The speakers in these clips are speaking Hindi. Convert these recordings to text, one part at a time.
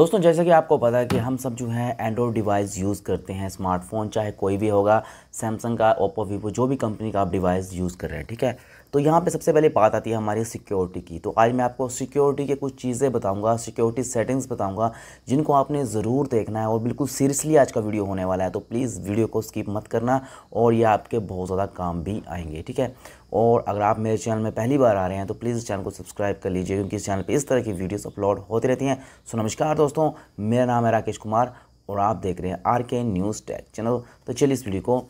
दोस्तों जैसे कि आपको पता है कि हम सब जो है एंड्रॉयड डिवाइस यूज़ करते हैं स्मार्टफोन चाहे कोई भी होगा सैमसंग का ओप्पो वीवो जो भी कंपनी का आप डिवाइस यूज़ कर रहे हैं ठीक है तो यहाँ पे सबसे पहले बात आती है हमारी सिक्योरिटी की तो आज मैं आपको सिक्योरिटी के कुछ चीज़ें बताऊंगा सिक्योरिटी सेटिंग्स बताऊंगा जिनको आपने ज़रूर देखना है और बिल्कुल सीरियसली आज का वीडियो होने वाला है तो प्लीज़ वीडियो को स्किप मत करना और ये आपके बहुत ज़्यादा काम भी आएंगे ठीक है और अगर आप मेरे चैनल में पहली बार आ रहे हैं तो प्लीज़ चैनल को सब्सक्राइब कर लीजिए क्योंकि इस चैनल पर इस तरह की वीडियोज़ अपलोड होती रहती हैं सो नमस्कार दोस्तों मेरा नाम है राकेश कुमार और आप देख रहे हैं आर के न्यूज़ टैक चैनल तो चलिए इस वीडियो को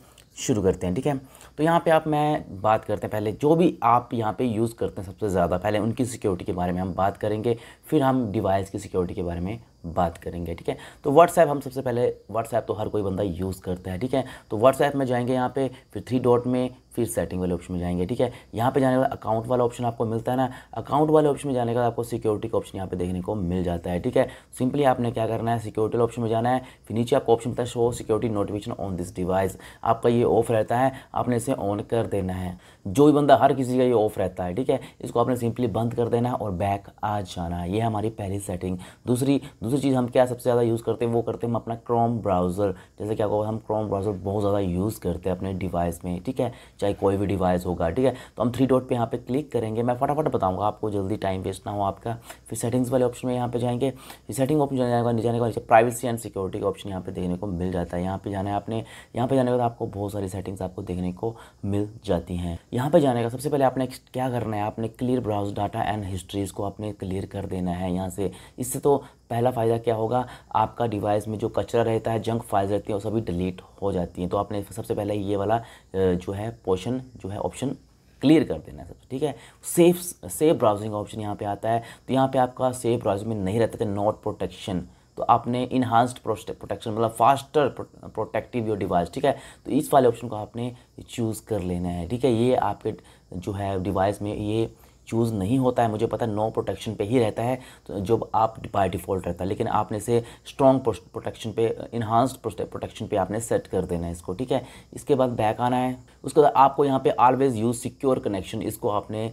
शुरू करते हैं ठीक है तो यहाँ पे आप मैं बात करते हैं पहले जो भी आप यहाँ पे यूज़ करते हैं सबसे ज़्यादा पहले उनकी सिक्योरिटी के बारे में हम बात करेंगे फिर हम डिवाइस की सिक्योरिटी के बारे में बात करेंगे ठीक है तो व्हाट्सएप हम सबसे पहले व्हाट्सएप तो हर कोई बंदा यूज़ करता है ठीक है तो व्हाट्सएप में जाएंगे यहाँ पे फिर थ्री डॉट में फिर सेटिंग वाले ऑप्शन में जाएंगे ठीक है यहाँ पे जाने वाला अकाउंट वाला ऑप्शन आपको मिलता है ना अकाउंट वाले ऑप्शन में जाने का आपको सिक्योरिटी का ऑप्शन यहाँ पे देखने को मिल जाता है ठीक है सिंपली आपने क्या करना है सिक्योरिटी ऑप्शन में जाना है फिर नीचे आपको ऑप्शन मिलता है show security notification on this device आपका ये ऑफ रहता है आपने इसे ऑन कर देना है जो भी बंदा हर किसी का ये ऑफ रहता है ठीक है इसको आपने सिंपली बंद कर देना है और बैक आ जाना है ये हमारी पहली सेटिंग दूसरी दूसरी चीज़ हम क्या सबसे ज़्यादा यूज़ करते हैं वो करते हैं हम अपना क्रोम ब्राउज़र जैसे क्या हम क्रोम ब्राउज़र बहुत ज़्यादा यूज़ करते हैं अपने डिवाइस में ठीक है चाहे कोई भी डिवाइस होगा ठीक है तो हम थ्री डॉट पे यहाँ पे क्लिक करेंगे मैं फटाफट बताऊँगा आपको जल्दी टाइम वेस्ट ना हो आपका फिर सेटिंग्स वाले ऑप्शन में यहाँ पे जाएंगे फिर सेटिंग ऑप्शन जाने का जाने का प्राइवेसी एंड सिक्योरिटी का ऑप्शन यहाँ पे देखने को मिल जाता है यहाँ पे जाना है आपने यहाँ पे जाने के बाद आपको बहुत सारी सेटिंग्स आपको देखने को मिल जाती हैं यहाँ पे जाने का सबसे पहले आपने क्या करना है आपने clear browse data and histories को आपने क्लियर कर देना है यहाँ से इससे तो पहला फ़ायदा क्या होगा आपका डिवाइस में जो कचरा रहता है जंक फाइल्स रहती हैं वो सभी डिलीट हो जाती हैं तो आपने सबसे पहले ये वाला जो है पोर्शन जो है ऑप्शन क्लियर कर देना है सब ठीक है सेफ सेफ ब्राउजिंग ऑप्शन यहाँ पे आता है तो यहाँ पे आपका सेफ ब्राउजिंग में नहीं रहता था नॉट प्रोटेक्शन तो आपने इन्हांस्ड प्रोटेक्शन मतलब फास्टर प्रोटेक्टिव योर डिवाइस ठीक है तो इस वाले ऑप्शन को आपने चूज़ कर लेना है ठीक है ये आपके जो है डिवाइस में ये चूज़ नहीं होता है मुझे पता है नो प्रोटेक्शन पे ही रहता है तो जो आप बाय डिफ़ॉल्ट रहता है लेकिन आपने इसे स्ट्रॉन्ग प्रोटेक्शन पे इन्हांस्ड प्रोटेक्शन पे आपने सेट कर देना है इसको ठीक है इसके बाद बैक आना है उसके बाद आपको यहाँ पे ऑलवेज़ यूज़ सिक्योर कनेक्शन इसको आपने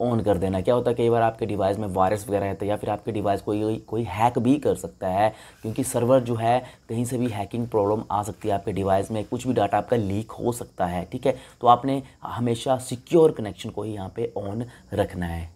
ऑन कर देना क्या होता है कई बार आपके डिवाइस में वायरस वगैरह रहता है या फिर आपके डिवाइस को कोई कोई हैक भी कर सकता है क्योंकि सर्वर जो है कहीं से भी हैकिंग प्रॉब्लम आ सकती है आपके डिवाइस में कुछ भी डाटा आपका लीक हो सकता है ठीक है तो आपने हमेशा सिक्योर कनेक्शन को ही यहाँ पर ऑन रखना है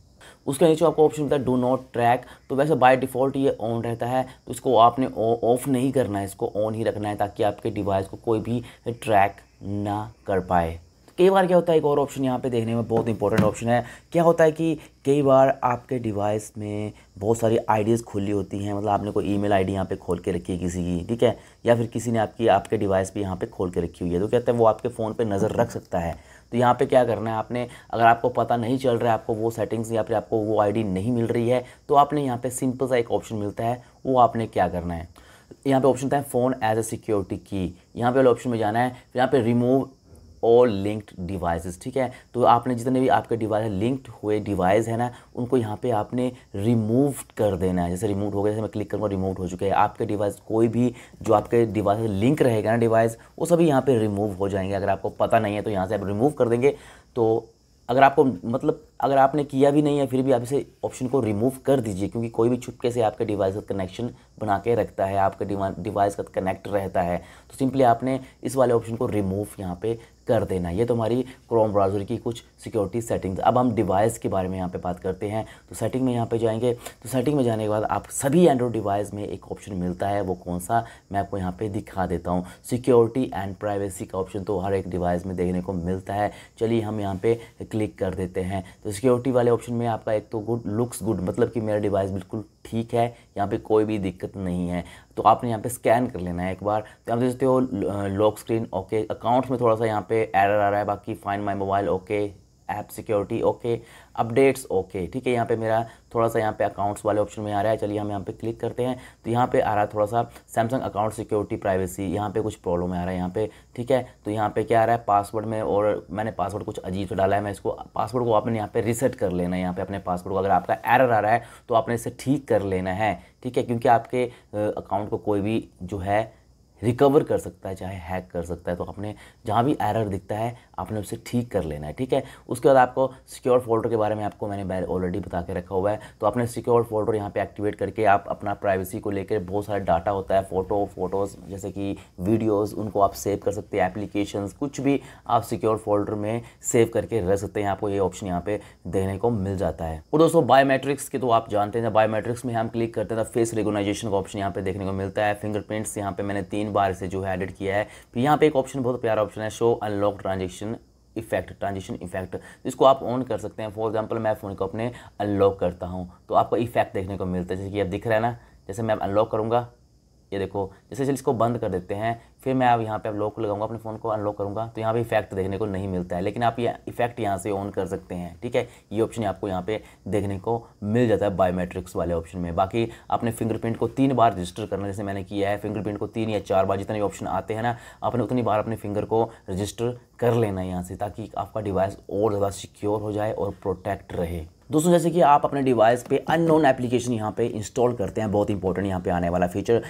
उसके नीचे आपको ऑप्शन मिलता है डू नॉट ट्रैक तो वैसे बाय डिफ़ॉल्ट ये ऑन रहता है तो इसको आपने ऑफ नहीं करना है इसको ऑन ही रखना है ताकि आपके डिवाइस को कोई भी ट्रैक ना कर पाए कई बार क्या होता है एक और ऑप्शन यहाँ पे देखने में बहुत इंपॉर्टेंट ऑप्शन है क्या होता है कि कई बार आपके डिवाइस में बहुत सारी आईडीज़ खुली होती हैं मतलब आपने कोई ईमेल आईडी यहाँ पे खोल के रखी है किसी की ठीक है या फिर किसी ने आपकी आपके डिवाइस पे यहाँ पे खोल के रखी हुई है तो कहते हैं वो आपके फ़ोन पर नज़र रख सकता है तो यहाँ पे क्या करना है आपने अगर आपको पता नहीं चल रहा है आपको वो सेटिंग्स या फिर आपको वो आईडी नहीं मिल रही है तो आपने यहाँ पर सिंपल सा एक ऑप्शन मिलता है वो आपने क्या करना है यहाँ पे ऑप्शन था फ़ोन एज ए सिक्योरिटी की यहाँ पे वाले ऑप्शन में जाना है फिर यहाँ पे रिमूव ऑल लिंक्ड डिवाइसेस ठीक है तो आपने जितने भी आपके डिवाइस लिंक्ड हुए डिवाइस है ना उनको यहाँ पे आपने रिमूव कर देना है जैसे रिमूव हो गया जैसे मैं क्लिक करूँगा रिमूव हो चुके हैं आपके डिवाइस कोई भी जो आपके डिवाइस लिंक रहेगा ना डिवाइस वो सभी यहाँ पर रिमूव हो जाएंगे अगर आपको पता नहीं है तो यहाँ से आप रिमूव कर देंगे तो अगर आपको मतलब अगर आपने किया भी नहीं है फिर भी आप इसे ऑप्शन को रिमूव कर दीजिए क्योंकि कोई भी छुपके से आपके डिवाइस का कनेक्शन बना के रखता है आपके डिवाइस का कनेक्ट रहता है तो सिंपली आपने इस वाले ऑप्शन को रिमूव यहाँ पे कर देना ये तो हमारी क्रोम ब्राउज़र की कुछ सिक्योरिटी सेटिंग्स अब हम डिवाइस के बारे में यहाँ पे बात करते हैं तो सेटिंग में यहाँ पे जाएंगे तो सेटिंग में जाने के बाद आप सभी एंड्रॉयड डिवाइस में एक ऑप्शन मिलता है वो कौन सा मैं आपको यहाँ पे दिखा देता हूँ सिक्योरिटी एंड प्राइवेसी का ऑप्शन तो हर एक डिवाइस में देखने को मिलता है चलिए हम यहाँ पर क्लिक कर देते हैं तो सिक्योरिटी वाले ऑप्शन में आपका एक तो गुड लुक्स गुड मतलब कि मेरा डिवाइस बिल्कुल ठीक है यहाँ पे कोई भी दिक्कत नहीं है तो आपने यहाँ पे स्कैन कर लेना है एक बार तो आप देख सकते हो लॉक स्क्रीन ओके अकाउंट्स में थोड़ा सा यहाँ पे एरर आ रहा है बाकी find my mobile okay app security okay updates okay ठीक है यहाँ पे मेरा थोड़ा सा यहाँ पे अकाउंट्स वाले ऑप्शन में आ रहा है चलिए हम यहाँ पे क्लिक करते हैं तो यहाँ पे आ रहा है थोड़ा सा सैमसंग अकाउंट सिक्योरिटी प्राइवेसी यहाँ पे कुछ प्रॉब्लम आ रहा है यहाँ पे ठीक है तो यहाँ पे क्या आ रहा है पासवर्ड में और मैंने पासवर्ड कुछ अजीब से डाला है मैं इसको पासवर्ड को आपने यहाँ पे रिसेट कर लेना है यहाँ पे अपने पासवर्ड को अगर आपका एरर आ रहा है तो आपने इसे ठीक कर लेना है ठीक है क्योंकि आपके अकाउंट को कोई भी जो है रिकवर कर सकता है चाहे हैक कर सकता है तो आपने जहाँ भी एरर दिखता है आपने उसे ठीक कर लेना है ठीक है उसके बाद आपको सिक्योर फोल्डर के बारे में आपको मैंने ऑलरेडी बता के रखा हुआ है तो आपने सिक्योर फोल्डर यहाँ पे एक्टिवेट करके आप अपना प्राइवेसी को लेकर बहुत सारा डाटा होता है फ़ोटो फोटोज़ जैसे कि वीडियोज़ उनको आप सेव कर सकते हैं एप्लीकेशन कुछ भी आप सिक्योर फोल्डर में सेव करके रख सकते हैं आपको ये ऑप्शन यहाँ पे देखने को मिल जाता है और दोस्तों बायोमेट्रिक्स के तो आप जानते हैं बायोमेट्रिक्स में हम क्लिक करते हैं फेस तो रिकोगनाइजेशन का ऑप्शन यहाँ पे देखने को मिलता है फिंगरप्रिंट्स यहाँ पे मैंने तीन बार से जो है एडिट किया है फिर तो यहाँ पे एक ऑप्शन बहुत प्यारा ऑप्शन है show unlock transaction effect transaction effect जिसको आप ऑन कर सकते हैं फॉर एग्जाम्पल मैं फ़ोन को अपने अनलॉक करता हूँ तो आपको इफेक्ट देखने को मिलता है जैसे कि आप दिख रहा है ना जैसे मैं अनलॉक करूँगा ये देखो जैसे जैसे इसको बंद कर देते हैं फिर मैं अब यहाँ पे अब लॉक लगाऊंगा अपने फ़ोन को अनलॉक करूँगा तो यहाँ पे इफेक्ट देखने को नहीं मिलता है लेकिन आप ये इफेक्ट यहाँ से ऑन कर सकते हैं ठीक है ये ऑप्शन आपको यहाँ पे देखने को मिल जाता है बायोमेट्रिक्स वाले ऑप्शन में बाकी अपने फिंगरप्रिंट को तीन बार रजिस्टर करना जैसे मैंने किया है फिंगरप्रिंट को तीन या चार बार जितने ऑप्शन आते हैं ना आपने उतनी बार अपने फिंगर को रजिस्टर कर लेना यहाँ से ताकि आपका डिवाइस और ज़्यादा सिक्योर हो जाए और प्रोटेक्ट रहे दोस्तों जैसे कि आप अपने डिवाइस पे अननोन एप्लीकेशन यहाँ पे इंस्टॉल करते हैं बहुत इंपॉर्टेंट यहाँ पे आने वाला फीचर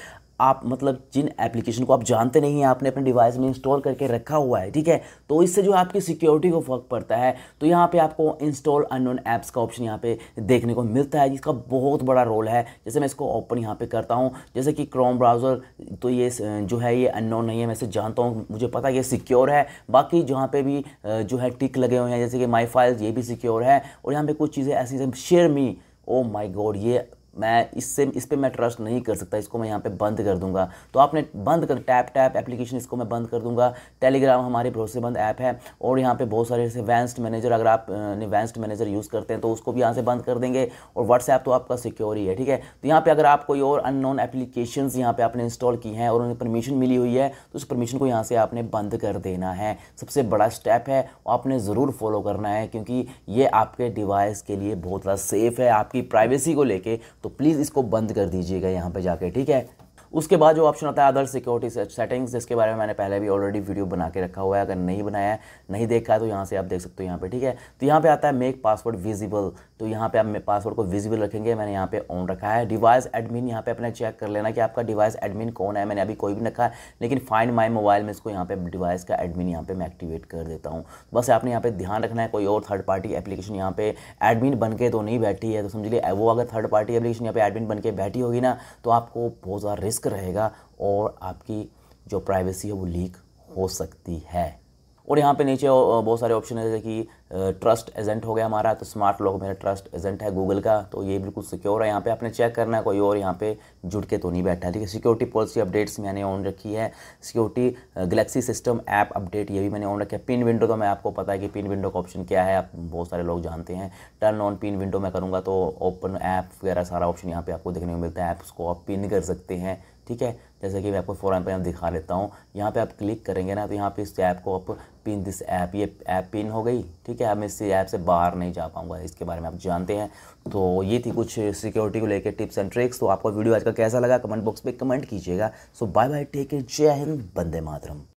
आप मतलब जिन एप्लीकेशन को आप जानते नहीं हैं आपने अपने डिवाइस में इंस्टॉल करके रखा हुआ है ठीक है तो इससे जो आपकी सिक्योरिटी को फ़र्क पड़ता है तो यहाँ पे आपको इंस्टॉल अननोन ऐप्स का ऑप्शन यहाँ पे देखने को मिलता है जिसका बहुत बड़ा रोल है जैसे मैं इसको ओपन यहाँ पर करता हूँ जैसे कि क्रोम ब्राउज़र तो ये जो है ये अननोन नहीं है मैं इसे जानता हूँ मुझे पता है ये सिक्योर है बाकी जहाँ पर भी जो है टिक लगे हुए हैं जैसे कि माई फाइल्स ये भी सिक्योर है और यहाँ पर कुछ चीज़ें ऐसी शेयर मी ओ माई गॉड ये मैं इससे इस पर मैं ट्रस्ट नहीं कर सकता इसको मैं यहाँ पे बंद कर दूंगा तो आपने बंद कर टैप टैप एप्लीकेशन इसको मैं बंद कर दूंगा टेलीग्राम हमारे भरोसेमंद ऐप है और यहाँ पे बहुत सारे वैंस्ड मैनेजर अगर आप वैंस्ड मैनेजर यूज़ करते हैं तो उसको भी यहाँ से बंद कर देंगे और व्हाट्सएप तो आपका सिक्योर ही है ठीक है तो यहाँ पर अगर आप कोई और अननोन एप्लीकेशन यहाँ पर आपने इंस्टॉल की हैं और उन्हें परमिशन मिली हुई है तो उस परमिशन को यहाँ से आपने बंद कर देना है सबसे बड़ा स्टेप है आपने ज़रूर फॉलो करना है क्योंकि ये आपके डिवाइस के लिए बहुत ज़्यादा सेफ़ है आपकी प्राइवेसी को लेकर तो प्लीज़ इसको बंद कर दीजिएगा यहाँ पे जाके ठीक है उसके बाद जो ऑप्शन आता है अदर सिक्योरिटी सेटिंग्स जिसके बारे में मैंने पहले भी ऑलरेडी वीडियो बना के रखा हुआ है अगर नहीं बनाया है नहीं देखा है तो यहाँ से आप देख सकते हो यहाँ पे ठीक है तो यहाँ पे आता है मेक पासवर्ड विजिबल तो यहाँ पे आप पासवर्ड को विजिबल रखेंगे मैंने यहाँ पे ऑन रखा है डिवाइस एडमिन यहाँ पे अपने चेक कर लेना कि आपका डिवाइस एडमिन कौन है मैंने अभी कोई भी रखा है लेकिन फाइंड माई मोबाइल में इसको यहाँ पे डिवाइस का एडमिन यहाँ पे मैं एक्टिवेट कर देता हूँ बस आपने यहाँ पे ध्यान रखना है कोई और थर्ड पार्टी एप्लीकेशन यहाँ पे एडमिन बन के तो नहीं बैठी है तो समझ लीजिए वो अगर थर्ड पार्टी एप्लीकेशन यहाँ पे एडमिन बन के बैठी होगी ना तो आपको बहुत ज़्यादा रिस्क रिस्क रहेगा और आपकी जो प्राइवेसी है वो लीक हो सकती है और यहाँ पे नीचे बहुत सारे ऑप्शन है जैसे कि ट्रस्ट एजेंट हो गया हमारा तो स्मार्ट लॉक मेरा ट्रस्ट एजेंट है गूगल का तो ये बिल्कुल सिक्योर है यहाँ पे आपने चेक करना है कोई और यहाँ पे जुड़ के तो नहीं बैठा है ठीक है सिक्योरिटी पॉलिसी अपडेट्स मैंने ऑन रखी है security Galaxy system app update ये भी मैंने ऑन रखा है पिन विंडो तो मैं आपको पता है कि पिन विंडो का ऑप्शन क्या है आप बहुत सारे लोग जानते हैं टर्न ऑन पिन विंडो मैं करूँगा तो ओपन ऐप वगैरह सारा ऑप्शन यहाँ पर आपको देखने को मिलता है ऐप्स को आप पिन कर सकते हैं ठीक है जैसे कि मैं आपको पे पर दिखा देता हूँ यहाँ पे आप क्लिक करेंगे ना तो यहाँ पे इस ऐप को आप पिन दिस ऐप ये ऐप पिन हो गई ठीक है अब मैं इस ऐप से बाहर नहीं जा पाऊँगा इसके बारे में आप जानते हैं तो ये थी कुछ सिक्योरिटी को लेकर टिप्स एंड ट्रिक्स तो आपको वीडियो आज का कैसा लगा कमेंट बॉक्स में कमेंट कीजिएगा so bye bye take care जय हिंद बंदे मातरम